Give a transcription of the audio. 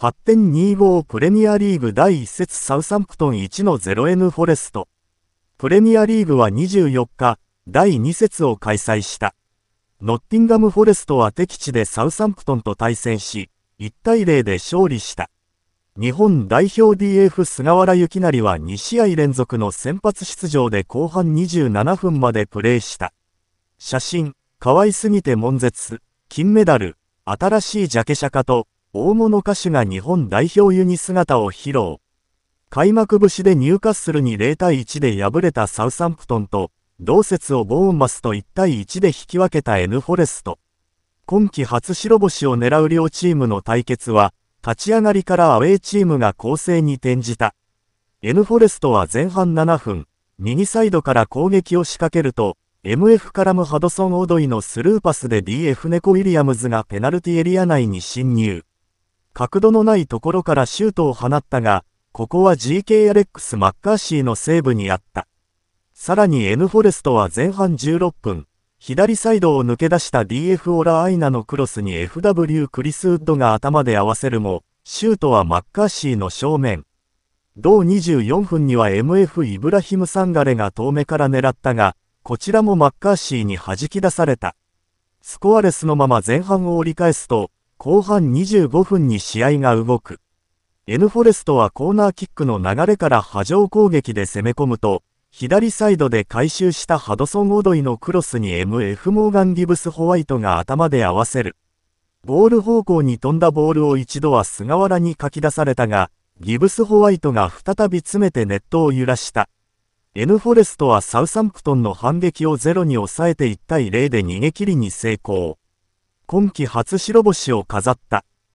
8.25プレミアリーグ第1節サウサンプトン1の 0N フォレスト。プレミアリーグは24日、第2節を開催した。ノッティンガム・フォレストは敵地でサウサンプトンと対戦し、1対0で勝利した。日本代表 DF 菅原幸成は2試合連続の先発出場で後半27分までプレーした。写真、可愛すぎて悶絶、金メダル、新しいジャケシャカと、大物歌手が日本代表ユニ姿を披露。開幕節でニューカッスルに0対1で敗れたサウサンプトンと、同節をボーンマスと1対1で引き分けた N フォレスト。今季初白星を狙う両チームの対決は、立ち上がりからアウェーチームが攻勢に転じた。N フォレストは前半7分、右サイドから攻撃を仕掛けると、MF カラム・ハドソン・オドイのスルーパスで DF ネコ・ウィリアムズがペナルティエリア内に侵入。角度のないところからシュートを放ったが、ここは GK アレックス・マッカーシーのセーブにあった。さらに N フォレストは前半16分、左サイドを抜け出した DF オラ・アイナのクロスに FW クリスウッドが頭で合わせるも、シュートはマッカーシーの正面。同24分には MF イブラヒム・サンガレが遠目から狙ったが、こちらもマッカーシーに弾き出された。スコアレスのまま前半を折り返すと、後半25分に試合が動く。エヌフォレストはコーナーキックの流れから波状攻撃で攻め込むと、左サイドで回収したハドソン・オドイのクロスに MF モーガン・ギブス・ホワイトが頭で合わせる。ボール方向に飛んだボールを一度は菅原にかき出されたが、ギブス・ホワイトが再び詰めてネットを揺らした。エヌフォレストはサウサンプトンの反撃をゼロに抑えて1対0で逃げ切りに成功。今季初白星を飾った。